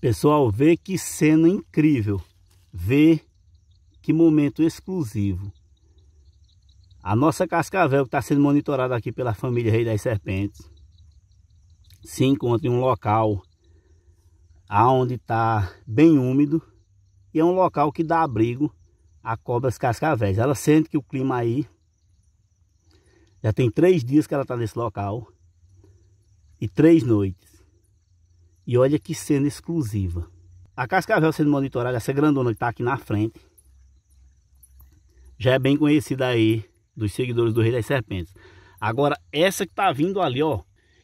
Pessoal, vê que cena incrível. Vê que momento exclusivo. A nossa cascavel que está sendo monitorada aqui pela família Rei das Serpentes se encontra em um local aonde está bem úmido e é um local que dá abrigo a cobras cascavéis. Ela sente que o clima aí já tem três dias que ela está nesse local e três noites. E olha que cena exclusiva. A cascavel sendo monitorada, essa grandona que está aqui na frente, já é bem conhecida aí dos seguidores do Rei das Serpentes. Agora, essa que está vindo ali, ó,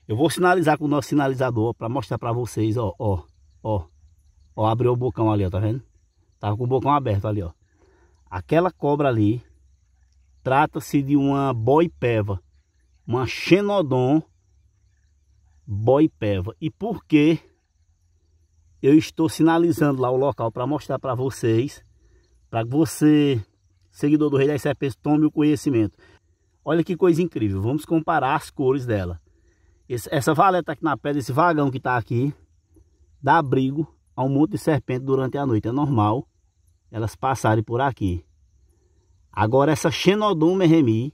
eu vou sinalizar com o nosso sinalizador para mostrar para vocês, ó, ó, ó. Ó, abriu o bocão ali, ó, tá vendo? Tava com o bocão aberto ali, ó. Aquela cobra ali trata-se de uma boipeva, uma xenodon boipeva. E por quê? eu estou sinalizando lá o local para mostrar para vocês, para que você, seguidor do Rei das Serpentes, tome o conhecimento. Olha que coisa incrível, vamos comparar as cores dela. Esse, essa valeta aqui na pedra, esse vagão que está aqui, dá abrigo a um monte de serpente durante a noite. É normal elas passarem por aqui. Agora essa Xenodon Merremi,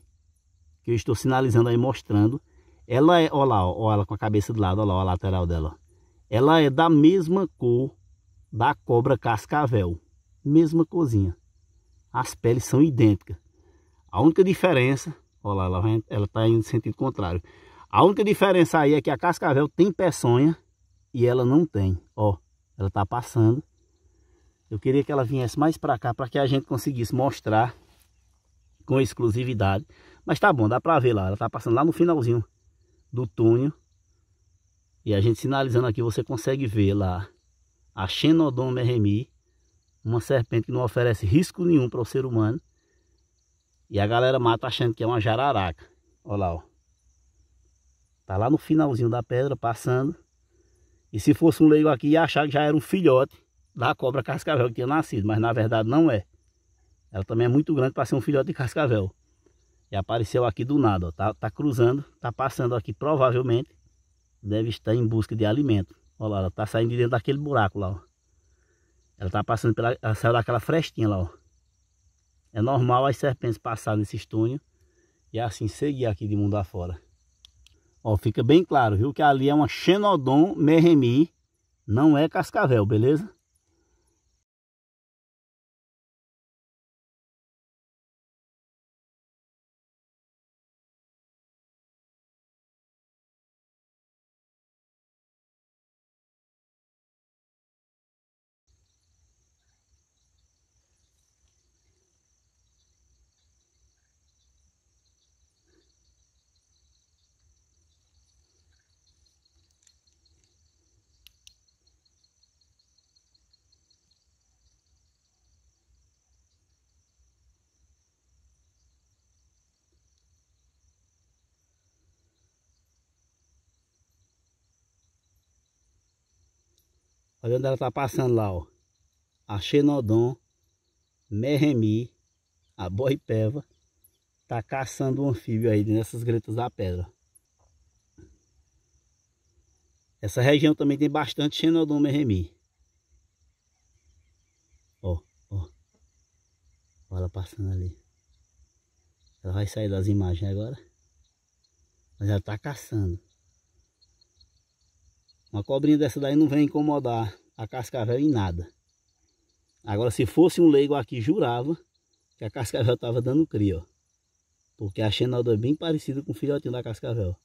que eu estou sinalizando aí, mostrando, ela é, olha lá, ela com a cabeça do lado, olha lá a lateral dela, ó. Ela é da mesma cor da cobra cascavel, mesma cozinha. As peles são idênticas. A única diferença, olha lá, ela está indo no sentido contrário. A única diferença aí é que a cascavel tem peçonha e ela não tem. Ó, ela está passando. Eu queria que ela viesse mais para cá para que a gente conseguisse mostrar com exclusividade. Mas tá bom, dá para ver lá. Ela está passando lá no finalzinho do túnel. E a gente sinalizando aqui, você consegue ver lá a Xenodon merremi, uma serpente que não oferece risco nenhum para o ser humano. E a galera mata achando que é uma jararaca. Olha lá, ó. Tá lá no finalzinho da pedra, passando. E se fosse um leigo aqui, ia achar que já era um filhote da cobra cascavel que tinha nascido. Mas na verdade não é. Ela também é muito grande para ser um filhote de cascavel. E apareceu aqui do nada, ó. Tá, tá cruzando, tá passando aqui provavelmente deve estar em busca de alimento. Olha lá, ela está saindo de dentro daquele buraco lá, ó. Ela está passando pela. Ela saiu daquela frestinha lá, ó. É normal as serpentes passar nesses túneis e assim seguir aqui de mundo afora. Ó, fica bem claro, viu? Que ali é uma Xenodon merremi, não é cascavel, beleza? Olha onde ela tá passando lá, ó. A Xenodon, Merremi, a Boipeva, tá caçando um anfíbio aí nessas gretas da pedra. Essa região também tem bastante Xenodon Merremi. Ó, ó. Olha ela passando ali. Ela vai sair das imagens agora. Mas ela tá caçando. Uma cobrinha dessa daí não vem incomodar a cascavel em nada. Agora, se fosse um leigo aqui, jurava que a cascavel estava dando cria, ó. Porque a xenalda é bem parecida com o filhotinho da cascavel.